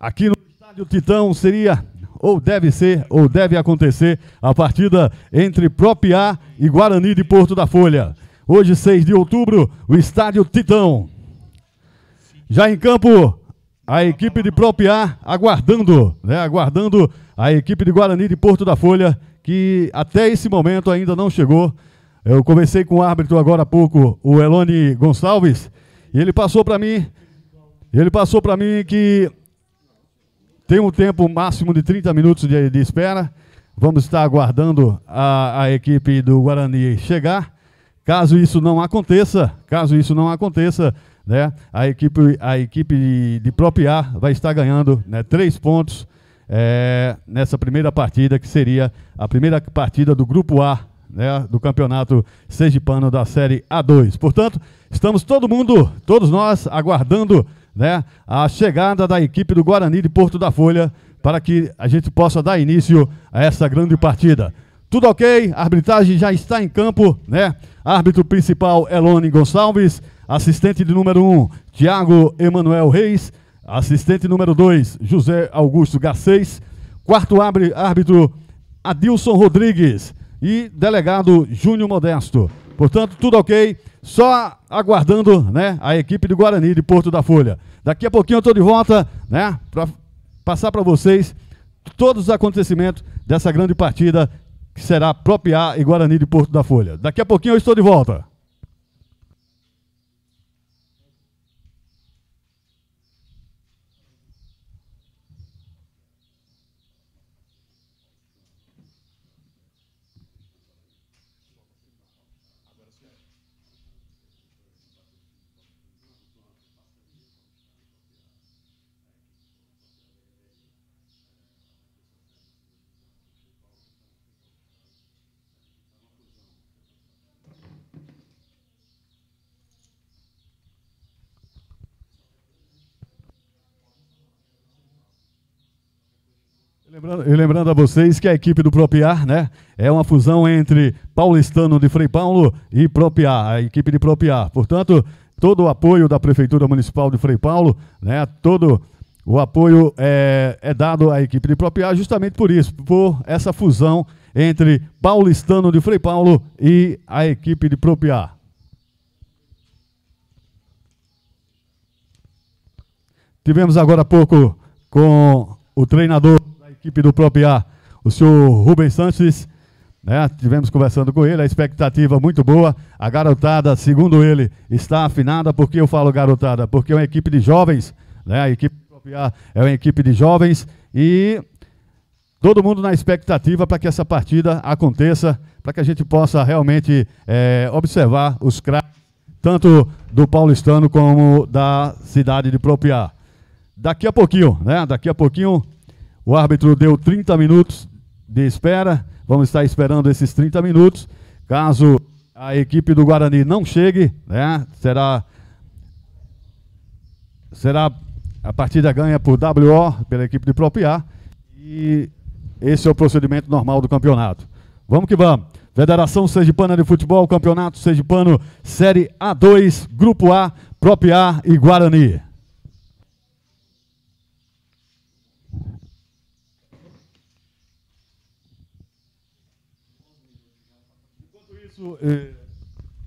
aqui no estádio Titão seria ou deve ser ou deve acontecer a partida entre Propiá e Guarani de Porto da Folha. Hoje, 6 de outubro, o estádio Titão. Já em campo, a equipe de Propiá aguardando, né, aguardando a equipe de Guarani de Porto da Folha, que até esse momento ainda não chegou. Eu conversei com o árbitro agora há pouco, o Elone Gonçalves, e ele passou para mim ele passou para mim que tem um tempo máximo de 30 minutos de, de espera. Vamos estar aguardando a, a equipe do Guarani chegar. Caso isso não aconteça, caso isso não aconteça, né, a equipe, a equipe de, de Propiar vai estar ganhando né, três pontos é, nessa primeira partida, que seria a primeira partida do Grupo A né, do Campeonato Sergipano da Série A2. Portanto, estamos todo mundo, todos nós, aguardando né, a chegada da equipe do Guarani de Porto da Folha para que a gente possa dar início a essa grande partida. Tudo ok, a arbitragem já está em campo, né? Árbitro principal Elone Gonçalves, assistente de número 1, um, Tiago Emanuel Reis, assistente número 2, José Augusto Garcês, quarto árbitro Adilson Rodrigues e delegado Júnior Modesto. Portanto, tudo ok. Só aguardando né, a equipe do Guarani de Porto da Folha. Daqui a pouquinho eu estou de volta né, para passar para vocês todos os acontecimentos dessa grande partida que será Propiar e Guarani de Porto da Folha. Daqui a pouquinho eu estou de volta. lembrando, e lembrando a vocês que a equipe do Propiar, né, é uma fusão entre Paulistano de Frei Paulo e Propiar, a equipe de Propiar. Portanto, todo o apoio da Prefeitura Municipal de Frei Paulo, né, todo o apoio é, é dado à equipe de Propiar justamente por isso, por essa fusão entre Paulistano de Frei Paulo e a equipe de Propiar. Tivemos agora há pouco com o treinador equipe do Propia, o senhor Rubens Santos, Né? Tivemos conversando com ele, a expectativa muito boa. A garotada, segundo ele, está afinada. Por que eu falo garotada? Porque é uma equipe de jovens, né? A equipe Propia é uma equipe de jovens e todo mundo na expectativa para que essa partida aconteça, para que a gente possa realmente é, observar os craques, tanto do paulistano como da cidade de Propriá. Daqui a pouquinho, né? Daqui a pouquinho o árbitro deu 30 minutos de espera. Vamos estar esperando esses 30 minutos. Caso a equipe do Guarani não chegue, né, será será a partida ganha por WO pela equipe de Propiar e esse é o procedimento normal do campeonato. Vamos que vamos. Federação Sergipana de Futebol, Campeonato Sergipano Série A2, Grupo A, Propiar e Guarani. É,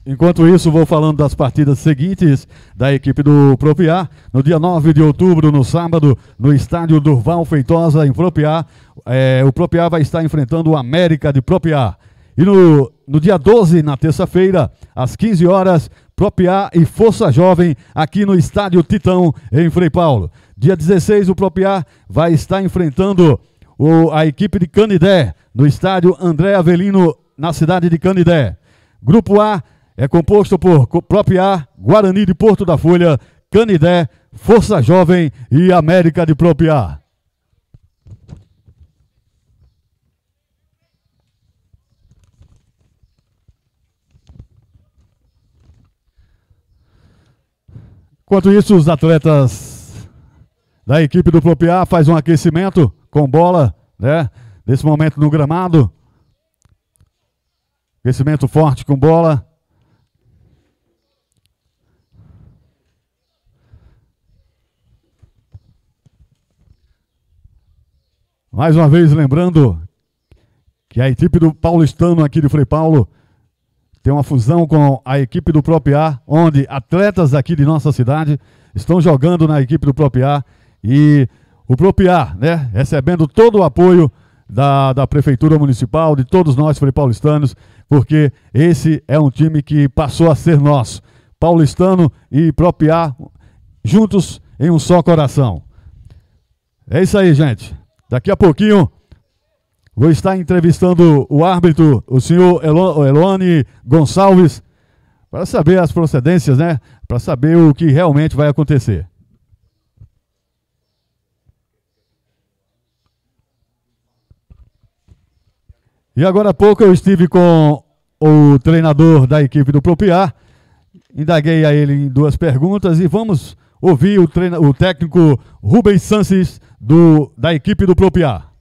enquanto isso, vou falando das partidas seguintes da equipe do Propiar. No dia 9 de outubro, no sábado, no estádio Durval Feitosa, em Propiar, é, o Propiar vai estar enfrentando o América de Propiar. E no, no dia 12, na terça-feira, às 15 horas, Propiar e Força Jovem, aqui no estádio Titão, em Frei Paulo. Dia 16, o Propiar vai estar enfrentando o, a equipe de Canidé, no estádio André Avelino, na cidade de Canidé. Grupo A é composto por Propia Guarani de Porto da Folha, Canidé, Força Jovem e América de Propia. Enquanto isso, os atletas da equipe do Propriá faz um aquecimento com bola, né? Nesse momento no gramado, Crescimento forte com bola. Mais uma vez, lembrando que a equipe do paulistano aqui de Frei Paulo tem uma fusão com a equipe do A, onde atletas aqui de nossa cidade estão jogando na equipe do A e o Propiar, né, recebendo todo o apoio da, da Prefeitura Municipal, de todos nós, Frei Paulistanos, porque esse é um time que passou a ser nosso. Paulistano e Propiar juntos em um só coração. É isso aí, gente. Daqui a pouquinho vou estar entrevistando o árbitro, o senhor Elone Gonçalves, para saber as procedências, né? Para saber o que realmente vai acontecer. E agora há pouco eu estive com o treinador da equipe do Propiar, indaguei a ele em duas perguntas e vamos ouvir o, treina, o técnico Rubens Sances do, da equipe do Propiar.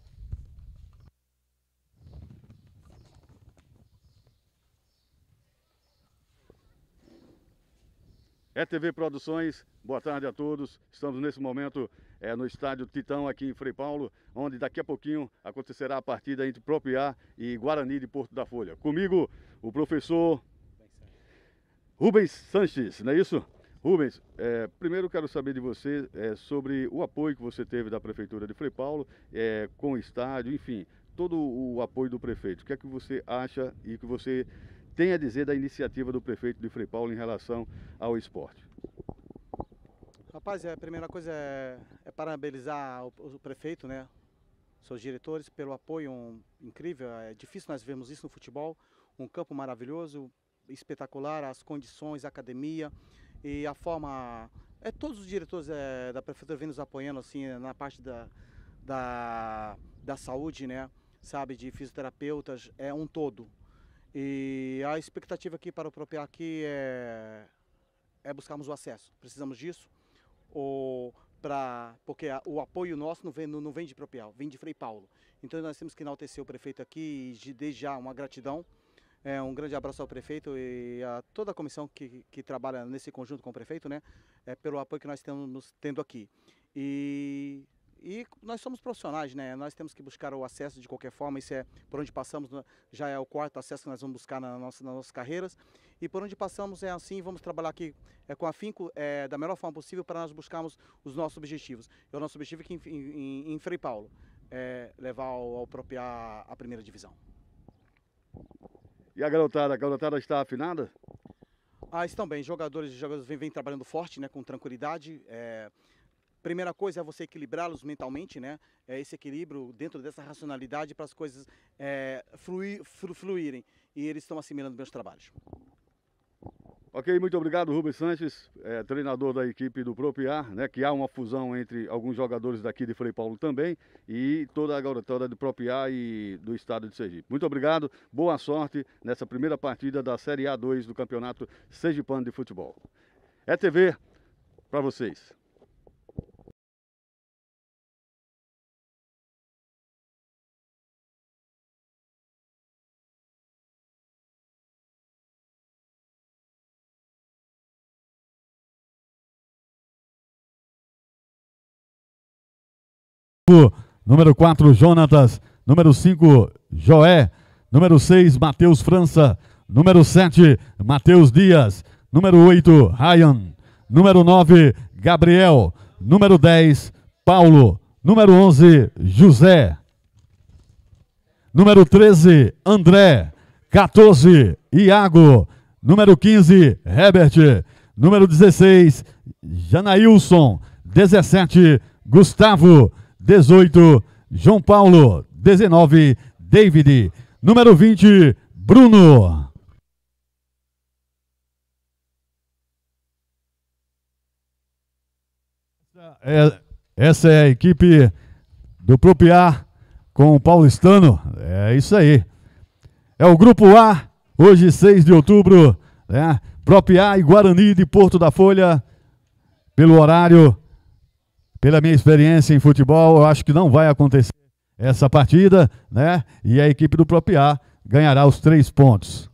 É TV Produções, boa tarde a todos. Estamos nesse momento é, no estádio Titão, aqui em Frei Paulo, onde daqui a pouquinho acontecerá a partida entre Propriá e Guarani de Porto da Folha. Comigo, o professor Rubens Sanches, não é isso? Rubens, é, primeiro quero saber de você é, sobre o apoio que você teve da Prefeitura de Frei Paulo, é, com o estádio, enfim, todo o apoio do prefeito. O que é que você acha e o que você tem a dizer da iniciativa do prefeito de Frei Paulo em relação ao esporte? Rapaz, é, a primeira coisa é, é parabenizar o, o, prefeito, né? Seus diretores pelo apoio um, incrível. É difícil nós vermos isso no futebol. Um campo maravilhoso, espetacular, as condições, a academia e a forma. É todos os diretores é, da prefeitura vêm nos apoiando assim na parte da, da, da saúde, né? Sabe, de fisioterapeutas, é um todo. E a expectativa aqui para o propiar aqui é, é buscarmos o acesso. Precisamos disso ou para porque a, o apoio nosso não vem, não, vem de Propial, vem de Frei Paulo. Então nós temos que enaltecer o prefeito aqui e desde já uma gratidão. É, um grande abraço ao prefeito e a toda a comissão que, que trabalha nesse conjunto com o prefeito, né? É, pelo apoio que nós estamos tendo aqui. E e nós somos profissionais, né? Nós temos que buscar o acesso de qualquer forma. Isso é por onde passamos, né? já é o quarto acesso que nós vamos buscar na nossa, nas nossas carreiras. E por onde passamos é assim, vamos trabalhar aqui é, com afinco é, da melhor forma possível para nós buscarmos os nossos objetivos. E o nosso objetivo aqui em, em, em Frei Paulo é levar ao, ao a primeira divisão. E a garotada? A garotada está afinada? Ah, estão bem. Jogadores e jogadores vêm, vêm trabalhando forte, né, com tranquilidade. É, Primeira coisa é você equilibrá-los mentalmente, né? É esse equilíbrio dentro dessa racionalidade para as coisas é, fluir, flu, fluírem. E eles estão assimilando meus trabalhos. Ok, muito obrigado, Rubens Sanches, é, treinador da equipe do Propiar, né, que há uma fusão entre alguns jogadores daqui de Frei Paulo também e toda a garotada do Propiar e do estado de Sergipe. Muito obrigado, boa sorte nessa primeira partida da Série A2 do Campeonato Sergipano de Futebol. É TV para vocês. número 4, Jonatas, número 5, Joé, número 6, Matheus França, número 7, Matheus Dias, número 8, Ryan, número 9, Gabriel, número 10, Paulo, número 11, José, número 13, André, 14, Iago, número 15, Herbert, número 16, Janailson, 17, Gustavo, 18, João Paulo. 19, David. Número 20, Bruno. É, essa é a equipe do Propiar com o paulistano. É isso aí. É o Grupo A, hoje 6 de outubro, né? Propiar e Guarani de Porto da Folha, pelo horário pela minha experiência em futebol, eu acho que não vai acontecer essa partida, né? E a equipe do Propiar ganhará os três pontos.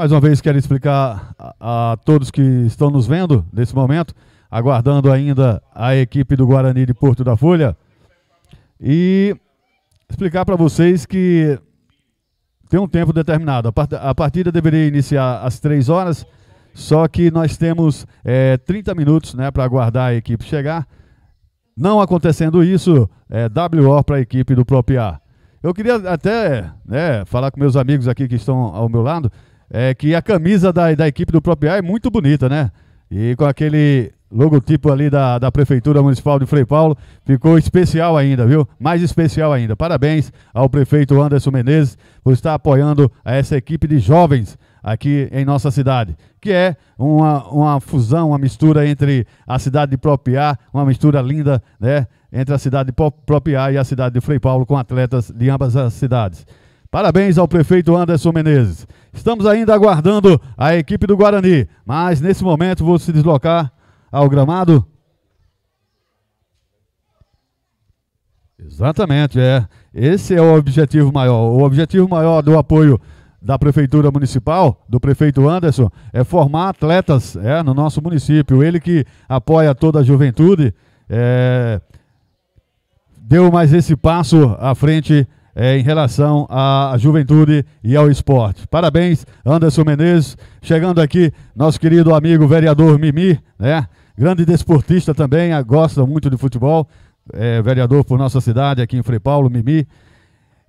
Mais uma vez quero explicar a, a todos que estão nos vendo nesse momento, aguardando ainda a equipe do Guarani de Porto da Folha e explicar para vocês que tem um tempo determinado. A, partida deveria iniciar às 3 horas, só que nós temos é, 30 minutos né, para aguardar a equipe chegar. Não acontecendo isso, é WO para a equipe do A. Eu queria até né, falar com meus amigos aqui que estão ao meu lado é que a camisa da, da equipe do Propiar é muito bonita, né? E com aquele logotipo ali da, da Prefeitura Municipal de Frei Paulo, ficou especial ainda, viu? Mais especial ainda. Parabéns ao prefeito Anderson Menezes por estar apoiando a essa equipe de jovens aqui em nossa cidade, que é uma, uma fusão, uma mistura entre a cidade de Propiar, uma mistura linda, né? Entre a cidade de Propiar e a cidade de Frei Paulo, com atletas de ambas as cidades. Parabéns ao prefeito Anderson Menezes. Estamos ainda aguardando a equipe do Guarani, mas nesse momento vou se deslocar ao gramado. Exatamente, é. Esse é o objetivo maior. O objetivo maior do apoio da Prefeitura Municipal, do prefeito Anderson, é formar atletas é, no nosso município. Ele que apoia toda a juventude, é, deu mais esse passo à frente é, em relação à juventude e ao esporte. Parabéns, Anderson Menezes. Chegando aqui, nosso querido amigo vereador Mimi, né? Grande desportista também, ah, gosta muito de futebol. É, vereador por nossa cidade aqui em Frei Paulo, Mimi.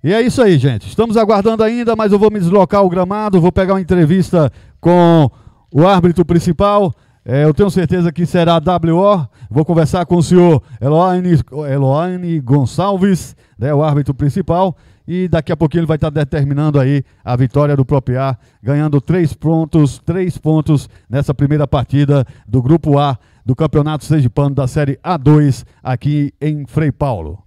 E é isso aí, gente. Estamos aguardando ainda, mas eu vou me deslocar ao gramado, vou pegar uma entrevista com o árbitro principal, é, eu tenho certeza que será a WO. Vou conversar com o senhor Eloane, Eloane Gonçalves, né, o árbitro principal. E daqui a pouquinho ele vai estar determinando aí a vitória do A, ganhando três pontos, três pontos nessa primeira partida do Grupo A do Campeonato Sergipano da Série A2 aqui em Frei Paulo.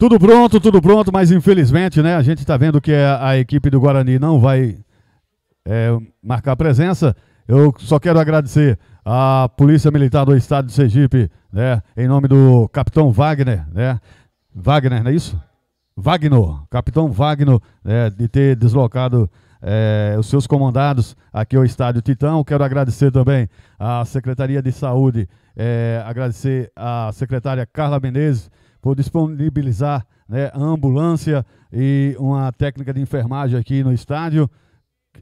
Tudo pronto, tudo pronto, mas infelizmente, né, a gente está vendo que é a, equipe do Guarani não vai é, marcar presença. Eu só quero agradecer à Polícia Militar do Estado de Sergipe, né, em nome do Capitão Wagner, né, Wagner, não é isso? Wagner, Capitão Wagner, né, de ter deslocado é, os seus comandados aqui ao Estádio Titão. Quero agradecer também à Secretaria de Saúde, é, agradecer à secretária Carla Menezes, vou disponibilizar né, ambulância e uma técnica de enfermagem aqui no estádio.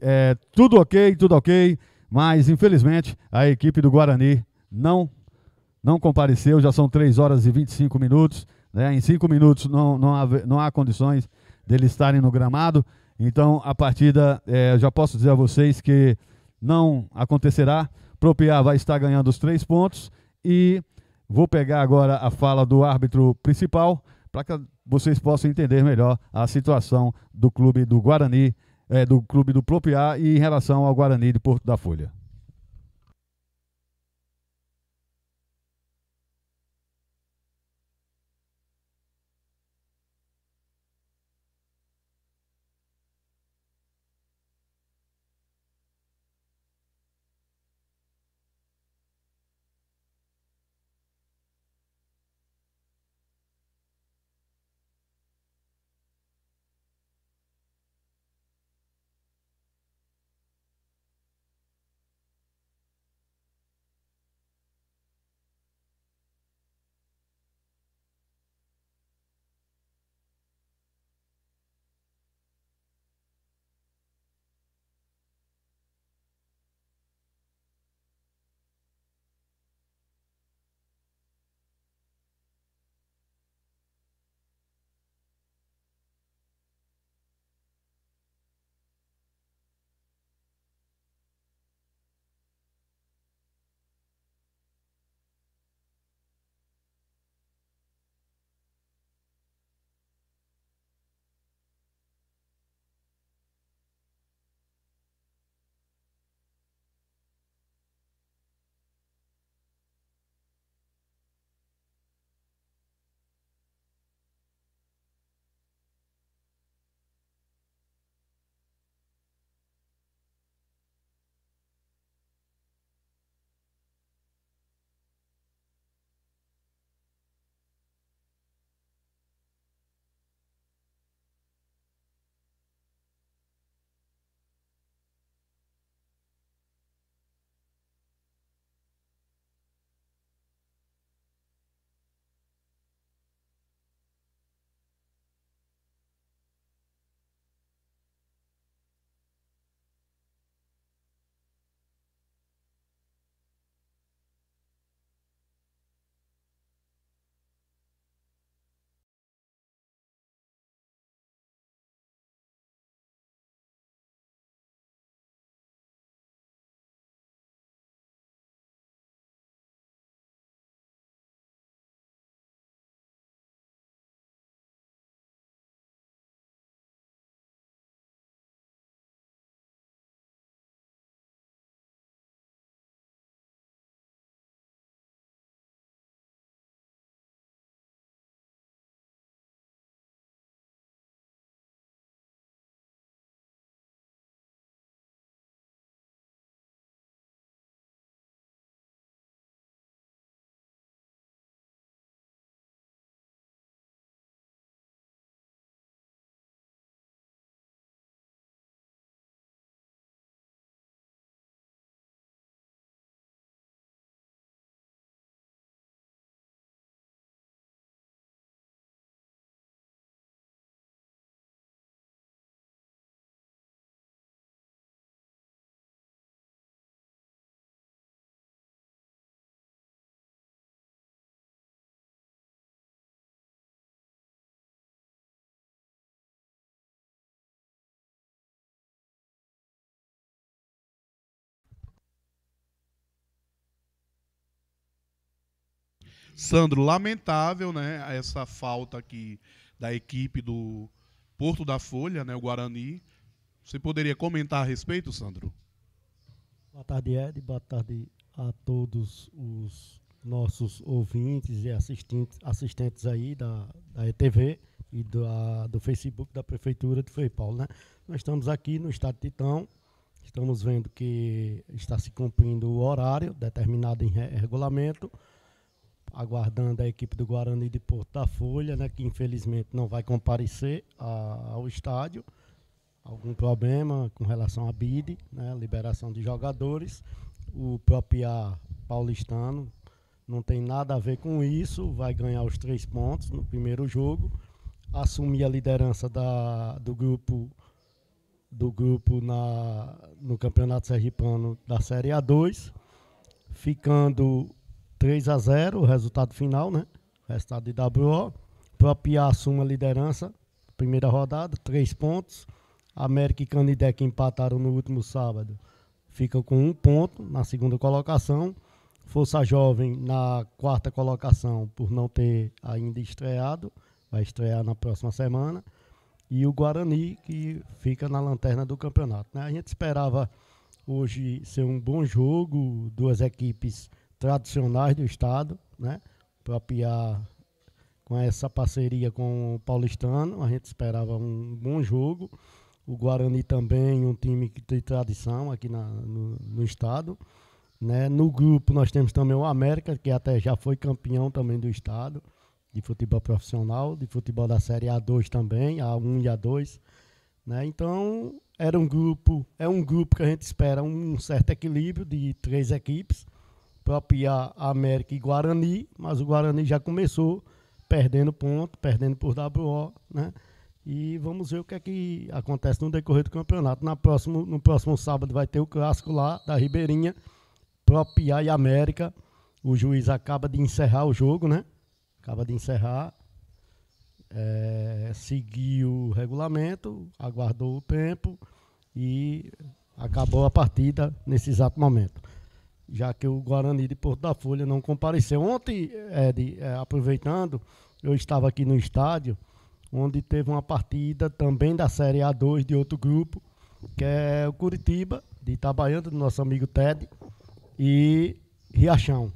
É, tudo ok, tudo ok, mas infelizmente a equipe do Guarani não não compareceu, já são 3 horas e 25 minutos. Né? Em 5 minutos não, não, há, não há condições deles estarem no gramado. Então a partida, é, já posso dizer a vocês que não acontecerá. Propiar vai estar ganhando os três pontos e Vou pegar agora a fala do árbitro principal para que vocês possam entender melhor a situação do clube do Guarani, é, do clube do Propiá e em relação ao Guarani de Porto da Folha. Sandro, lamentável, né? Essa falta aqui da equipe do Porto da Folha, né? O Guarani. Você poderia comentar a respeito, Sandro? Boa tarde, Ed. Boa tarde a todos os nossos ouvintes e assistentes, assistentes aí da, da ETV e da, do Facebook da Prefeitura de Frei Paulo. Né? Nós estamos aqui no estado de Titão, estamos vendo que está se cumprindo o horário determinado em regulamento aguardando a equipe do Guarani de Porto da Folha, né, que infelizmente não vai comparecer a, ao estádio. Algum problema com relação à BID, né, liberação de jogadores. O próprio a paulistano não tem nada a ver com isso, vai ganhar os três pontos no primeiro jogo, assumir a liderança da, do grupo do grupo na, no Campeonato Sergipano da Série A2, ficando 3 a 0 o resultado final, né? Resultado de WO. Propia assume a liderança, primeira rodada, três pontos. América e Canidé que empataram no último sábado ficam com um ponto na segunda colocação. Força Jovem na quarta colocação por não ter ainda estreado, vai estrear na próxima semana. E o Guarani que fica na lanterna do campeonato. Né? A gente esperava hoje ser um bom jogo, duas equipes tradicionais do Estado, né? Propiar com essa parceria com o Paulistano, a gente esperava um bom jogo. O Guarani também, um time que tem tradição aqui na, no, no Estado. Né? No grupo nós temos também o América, que até já foi campeão também do Estado de futebol profissional, de futebol da Série A2 também, A1 e A2. Né? Então, era um grupo, é um grupo que a gente espera um certo equilíbrio de três equipes propiar a América e Guarani, mas o Guarani já começou perdendo ponto, perdendo por WO, né? E vamos ver o que é que acontece no decorrer do campeonato. Na próximo, no próximo sábado vai ter o clássico lá da Ribeirinha, Propiar e América. O juiz acaba de encerrar o jogo, né? Acaba de encerrar. É, seguiu o regulamento, aguardou o tempo e acabou a partida nesse exato momento já que o Guarani de Porto da Folha não compareceu. Ontem, Ed, é, aproveitando, eu estava aqui no estádio, onde teve uma partida também da Série A2 de outro grupo, que é o Curitiba, de Itabaiana, do nosso amigo Ted, e Riachão.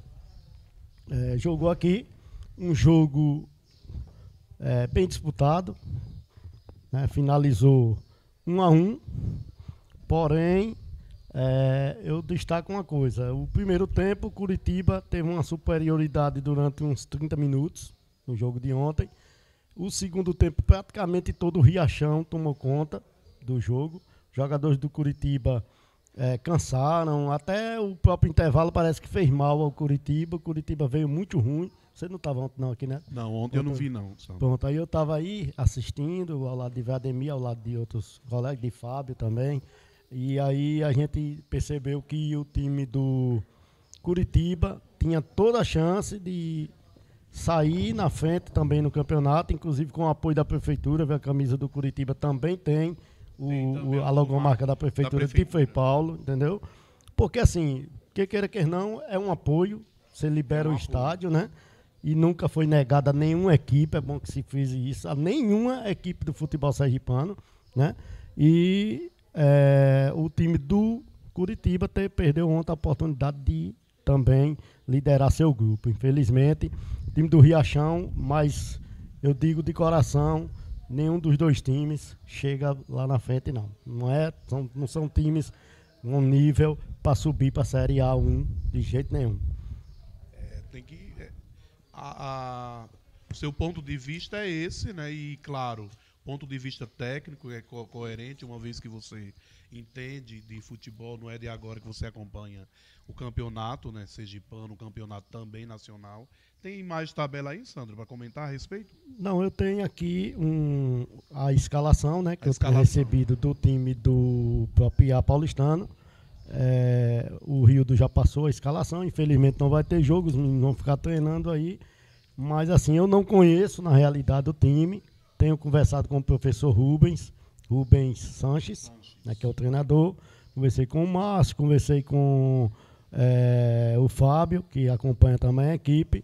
É, jogou aqui um jogo é, bem disputado, né, finalizou 1 um a 1 um, porém é, eu destaco uma coisa. O primeiro tempo, Curitiba teve uma superioridade durante uns 30 minutos no jogo de ontem. O segundo tempo, praticamente todo o Riachão tomou conta do jogo. Jogadores do Curitiba é, cansaram, até o próprio intervalo parece que fez mal ao Curitiba. O Curitiba veio muito ruim. Você não estava ontem não aqui, né? Não, ontem, eu não vi não. Só. Pronto, aí eu estava aí assistindo ao lado de Vladimir, ao lado de outros colegas, de Fábio também. E aí a gente percebeu que o time do Curitiba tinha toda a chance de sair na frente também no campeonato, inclusive com o apoio da prefeitura, a camisa do Curitiba também tem o, Sim, também o é a logomarca da prefeitura, da prefeitura de São Paulo, entendeu? Porque assim, que queira que não, é um apoio, você libera é um o apoio. estádio, né? E nunca foi negada a nenhuma equipe, é bom que se fizesse isso, a nenhuma equipe do futebol sergipano, né? E é, o time do Curitiba ter, perdeu ontem a oportunidade de também liderar seu grupo. Infelizmente, o time do Riachão, mas eu digo de coração, nenhum dos dois times chega lá na frente, não. Não, é, são, não são times um nível para subir para a Série A1 de jeito nenhum. É, tem que. É, a, a, o seu ponto de vista é esse, né? E claro, ponto de vista técnico é co coerente, uma vez que você entende de futebol, não é de agora que você acompanha o campeonato, né? Sergipano, o campeonato também nacional. Tem mais tabela aí, Sandro, para comentar a respeito? Não, eu tenho aqui um, a escalação, né? Que a eu escalação. tenho recebido do time do próprio Paulistano. É, o Rio já passou a escalação, infelizmente não vai ter jogo, os meninos vão ficar treinando aí. Mas assim, eu não conheço na realidade o time tenho conversado com o professor Rubens, Rubens Sanches, Né, que é o treinador. Conversei com o Márcio, conversei com é, o Fábio, que acompanha também a equipe.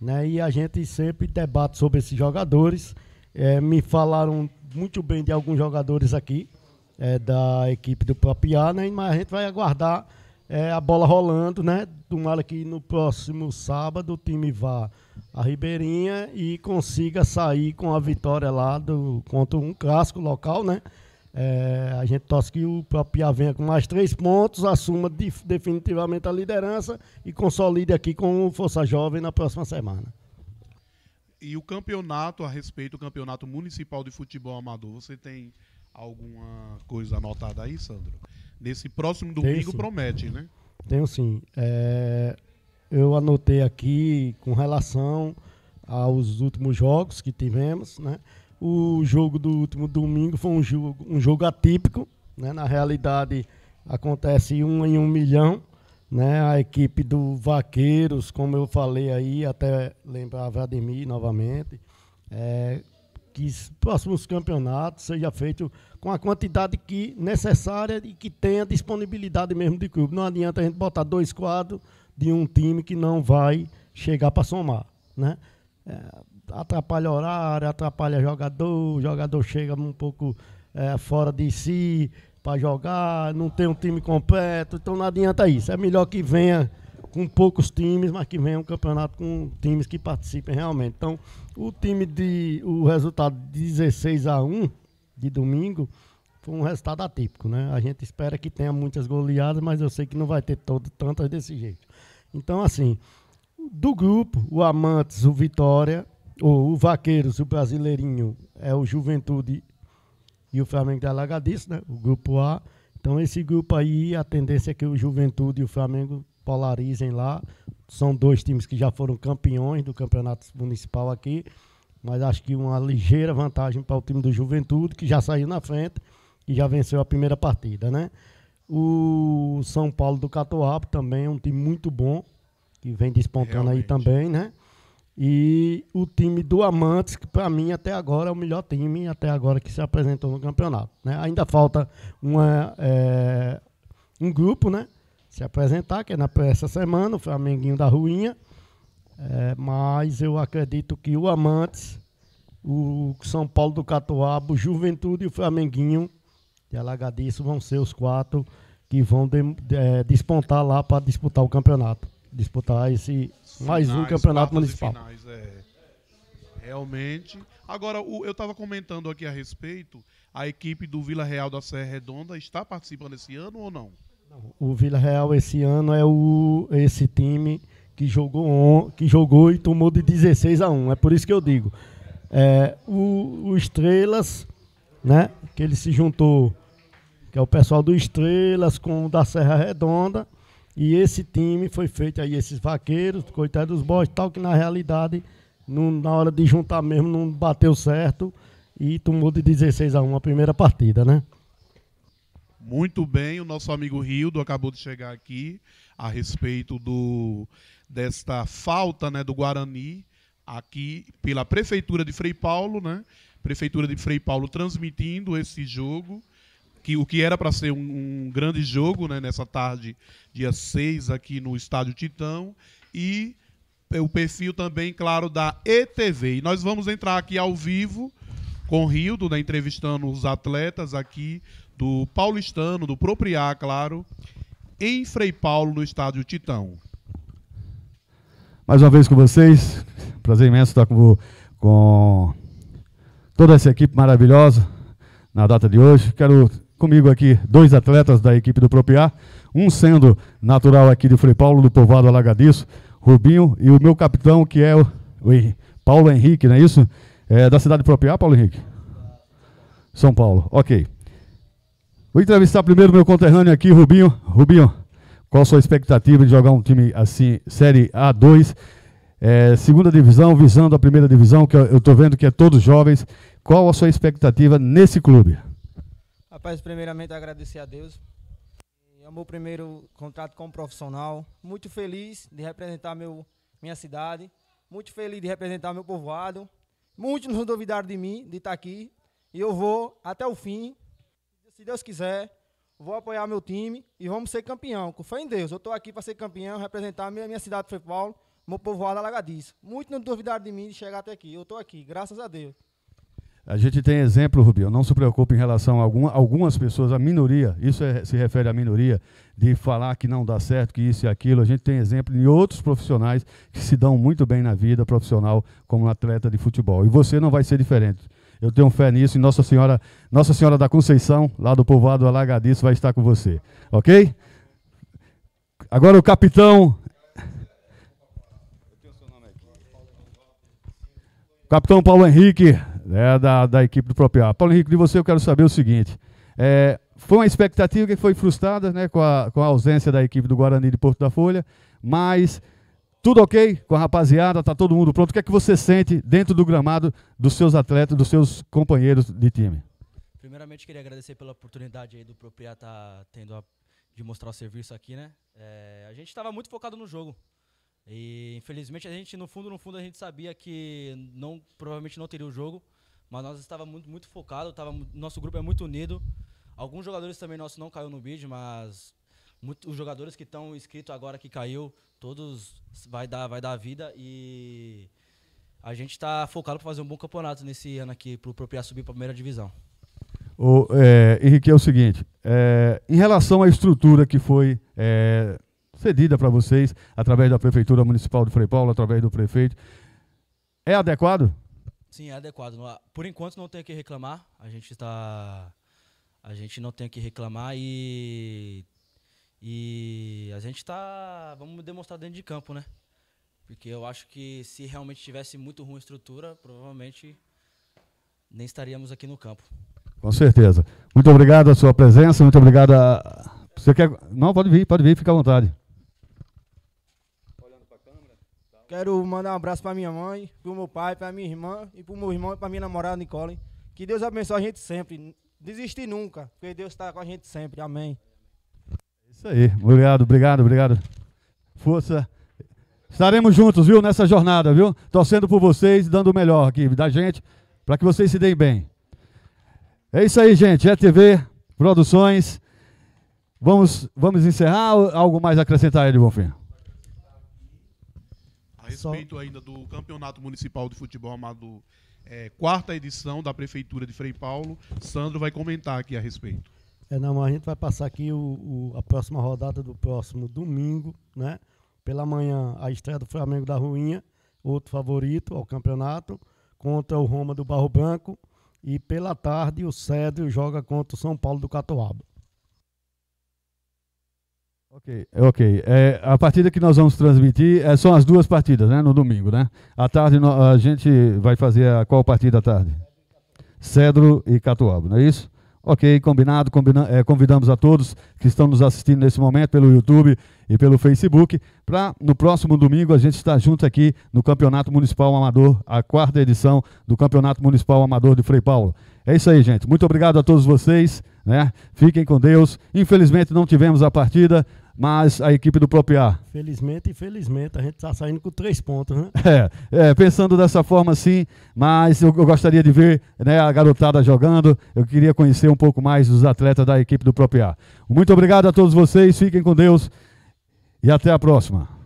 Né, e a gente sempre debate sobre esses jogadores. É, me falaram muito bem de alguns jogadores aqui é, da equipe do Papiá, né, mas a gente vai aguardar é, a bola rolando, né? Tomara que no próximo sábado o time vá a Ribeirinha e consiga sair com a vitória lá do, contra um clássico local, né? É, a gente torce que o próprio Pia venha com mais três pontos, assuma de, definitivamente a liderança e consolide aqui com o Força Jovem na próxima semana. E o campeonato, a respeito do campeonato municipal de futebol amador, você tem alguma coisa anotada aí, Sandro? Nesse próximo domingo promete, né? Tenho sim. É, eu anotei aqui com relação aos últimos jogos que tivemos, né? O jogo do último domingo foi um jogo, um jogo atípico, né? Na realidade acontece um em um milhão, né? A equipe do Vaqueiros, como eu falei aí, até lembrar Vladimir novamente, é, que os próximos campeonatos seja feito com a quantidade que necessária e que tenha disponibilidade mesmo de clube. Não adianta a gente botar dois quadros de um time que não vai chegar para somar. Né? É, atrapalha horário, atrapalha jogador, o jogador chega um pouco é, fora de si para jogar, não tem um time completo, então não adianta isso. É melhor que venha com poucos times, mas que venha um campeonato com times que participem realmente. Então, o time de o resultado de 16 a 1 de domingo foi um resultado atípico, né? A gente espera que tenha muitas goleadas, mas eu sei que não vai ter todo, tantas desse jeito. Então, assim, do grupo, o Amantes, o Vitória, ou o Vaqueiros, o Brasileirinho, é o Juventude e o Flamengo da Alagadiço, né? O grupo A. Então, esse grupo aí, a tendência é que o Juventude e o Flamengo polarizem lá. São dois times que já foram campeões do campeonato municipal aqui mas acho que uma ligeira vantagem para o time do Juventude, que já saiu na frente e já venceu a primeira partida, né? O São Paulo do Catuapo também é um time muito bom, que vem despontando Realmente. aí também, né? E o time do Amantes, que para mim até agora é o melhor time até agora que se apresentou no campeonato. Né? Ainda falta uma, é, um grupo, né? Se apresentar, que é na, essa semana, o Flamenguinho da Ruinha. É, mas eu acredito que o Amantes, o São Paulo do Catuabo, o Juventude e o Flamenguinho de Alagadiço vão ser os quatro que vão de, de, é, despontar lá para disputar o campeonato. Disputar esse mais um campeonato municipal. Finais, é. Realmente. Agora, o, eu estava comentando aqui a respeito, a equipe do Vila Real da Serra Redonda está participando esse ano ou não? não o Vila Real esse ano é o, esse time que jogou, que jogou e tomou de 16 a 1. É por isso que eu digo. É, o, o Estrelas, né, que ele se juntou, que é o pessoal do Estrelas com o da Serra Redonda, e esse time foi feito aí, esses vaqueiros, coitados dos boys, tal, que na realidade, na hora de juntar mesmo, não bateu certo e tomou de 16 a 1 a primeira partida, né? muito bem o nosso amigo Rildo acabou de chegar aqui a respeito do desta falta né, do Guarani aqui pela prefeitura de Frei Paulo, né? Prefeitura de Frei Paulo transmitindo esse jogo, que o que era para ser um, um, grande jogo, né, nessa tarde, dia 6 aqui no estádio Titão e o perfil também, claro, da ETV. E nós vamos entrar aqui ao vivo com o Rildo, né, entrevistando os atletas aqui do paulistano, do Propriá, claro, em Frei Paulo, no estádio Titão. Mais uma vez com vocês, prazer imenso estar com, com toda essa equipe maravilhosa na data de hoje. Quero comigo aqui dois atletas da equipe do Propriá, um sendo natural aqui de Frei Paulo, do povoado Alagadiço, Rubinho, e o meu capitão, que é o, o Paulo Henrique, não é isso? É da cidade de Propriá, Paulo Henrique? São Paulo, ok. Vou entrevistar primeiro meu conterrâneo aqui, Rubinho. Rubinho, qual a sua expectativa de jogar um time assim, Série A2, é, segunda divisão, visando a primeira divisão, que eu estou vendo que é todos jovens. Qual a sua expectativa nesse clube? Rapaz, primeiramente agradecer a Deus. É o meu primeiro contrato como profissional. Muito feliz de representar meu, minha cidade. Muito feliz de representar meu povoado. Muitos não duvidaram de mim, de estar aqui. E eu vou até o fim se Deus quiser, vou apoiar meu time e vamos ser campeão. Com fé em Deus, eu estou aqui para ser campeão, representar a minha, minha cidade de São Paulo, meu povoado alagadiço. Muitos não duvidaram de mim de chegar até aqui. Eu estou aqui, graças a Deus. A gente tem exemplo, Rubio, não se preocupe em relação a algumas pessoas, a minoria, isso é, se refere à minoria, de falar que não dá certo, que isso e aquilo. A gente tem exemplo em outros profissionais que se dão muito bem na vida profissional como atleta de futebol. E você não vai ser diferente. Eu tenho fé nisso e Nossa Senhora, Nossa Senhora da Conceição, lá do povoado Alagadiço, vai estar com você. Ok? Agora o capitão. Capitão Paulo Henrique, né, da, da equipe do Propiar. Paulo Henrique, de você eu quero saber o seguinte. É, foi uma expectativa que foi frustrada né, com, a, com a ausência da equipe do Guarani de Porto da Folha, mas tudo ok com a rapaziada? Tá todo mundo pronto? O que é que você sente dentro do gramado dos seus atletas, dos seus companheiros de time? Primeiramente, queria agradecer pela oportunidade aí do Propriar tá tendo a, de mostrar o serviço aqui, né? É, a gente estava muito focado no jogo. E infelizmente a gente no fundo no fundo a gente sabia que não provavelmente não teria o jogo, mas nós estava muito muito focado, tava, nosso grupo é muito unido. Alguns jogadores também nossos não caiu no bid, mas muito, os jogadores que estão inscritos agora que caiu Todos vai dar, vai dar vida e a gente está focado para fazer um bom campeonato nesse ano aqui, para o Propriar subir para a primeira divisão. O, é, Henrique, é o seguinte: é, em relação à estrutura que foi é, cedida para vocês através da Prefeitura Municipal de Frei Paulo, através do prefeito, é adequado? Sim, é adequado. Por enquanto não tem o que reclamar. A gente está. A gente não tem o que reclamar e e a gente tá. Vamos demonstrar dentro de campo, né? Porque eu acho que se realmente tivesse muito ruim estrutura, provavelmente nem estaríamos aqui no campo. Com certeza. Muito obrigado a sua presença, muito obrigado a. Você quer. Não, pode vir, pode vir, fica à vontade. Tá Quero mandar um abraço para minha mãe, para o meu pai, para minha irmã e para o meu irmão e para minha namorada Nicole. Que Deus abençoe a gente sempre. Desistir nunca, porque Deus está com a gente sempre. Amém. Isso aí. Obrigado, obrigado, obrigado. Força. Estaremos juntos, viu, nessa jornada, viu? Torcendo por vocês, dando o melhor aqui da gente, para que vocês se deem bem. É isso aí, gente. É TV Produções. Vamos, vamos encerrar algo mais acrescentar, aí, Bonfim? A respeito ainda do Campeonato Municipal de Futebol Amado, é, quarta edição da Prefeitura de Frei Paulo, Sandro vai comentar aqui a respeito. É, não, a gente vai passar aqui o, o, a próxima rodada do próximo domingo, né? Pela manhã, a estreia do Flamengo da Ruinha, outro favorito ao campeonato, contra o Roma do Barro Branco. E pela tarde, o Cedro joga contra o São Paulo do Catuaba. Ok, ok. É, a partida que nós vamos transmitir é, são as duas partidas, né? No domingo, né? À tarde no, a gente vai fazer a, qual partida à tarde? Cedro e Catuaba, não é isso? Ok, combinado. Combina, é, convidamos a todos que estão nos assistindo nesse momento pelo YouTube e pelo Facebook para no próximo domingo a gente estar tá junto aqui no Campeonato Municipal Amador, a quarta edição do Campeonato Municipal Amador de Frei Paulo. É isso aí, gente. Muito obrigado a todos vocês. Né? Fiquem com Deus. Infelizmente não tivemos a partida, mas a equipe do Próprio A. Felizmente, infelizmente, a gente está saindo com três pontos, né? É, é, pensando dessa forma, sim, mas eu, eu, gostaria de ver né, a garotada jogando, eu queria conhecer um pouco mais os atletas da equipe do Próprio A. Muito obrigado a todos vocês, fiquem com Deus e até a próxima.